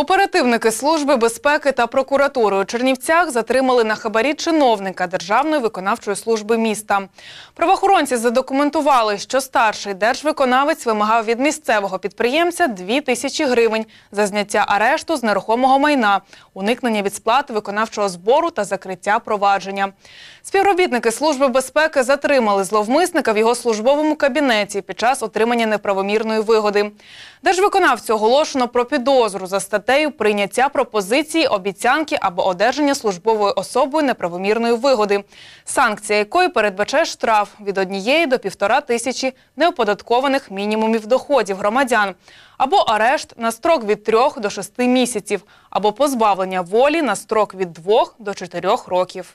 Оперативники служби безпеки та прокуратури у Чернівцях затримали на хабарі чиновника Державної виконавчої служби міста. Правоохоронці задокументували, що старший держвиконавець вимагав від місцевого підприємця 2 тисячі гривень за зняття арешту з нерухомого майна, уникнення від сплати виконавчого збору та закриття провадження. Співробітники служби безпеки затримали зловмисника в його службовому кабінеті під час отримання неправомірної вигоди. Держвиконавцю оголошено про підозру за статтю статтею прийняття пропозиції, обіцянки або одержання службовою особою неправомірної вигоди, санкція якої передбачає штраф від однієї до півтора тисячі неоподаткованих мінімумів доходів громадян, або арешт на строк від трьох до шести місяців, або позбавлення волі на строк від двох до чотирьох років.